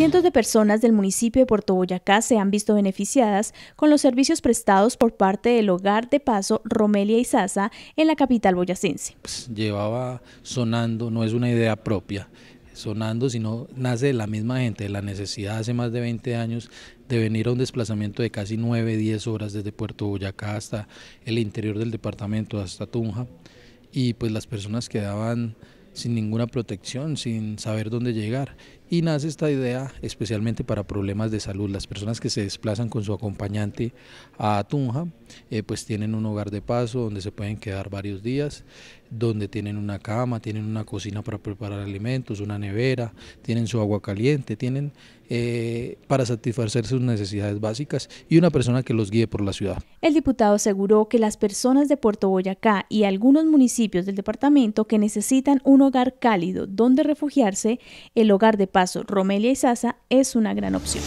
Cientos de personas del municipio de Puerto Boyacá se han visto beneficiadas con los servicios prestados por parte del hogar de paso Romelia y Sasa en la capital boyacense. Pues, llevaba sonando, no es una idea propia, sonando, sino nace de la misma gente, de la necesidad hace más de 20 años de venir a un desplazamiento de casi 9, 10 horas desde Puerto Boyacá hasta el interior del departamento, hasta Tunja, y pues las personas quedaban sin ninguna protección, sin saber dónde llegar y nace esta idea especialmente para problemas de salud. Las personas que se desplazan con su acompañante a Tunja, eh, pues tienen un hogar de paso donde se pueden quedar varios días, donde tienen una cama, tienen una cocina para preparar alimentos, una nevera, tienen su agua caliente, tienen eh, para satisfacer sus necesidades básicas y una persona que los guíe por la ciudad. El diputado aseguró que las personas de Puerto Boyacá y algunos municipios del departamento que necesitan un hogar cálido donde refugiarse, el hogar de paso Romelia y Sasa es una gran opción.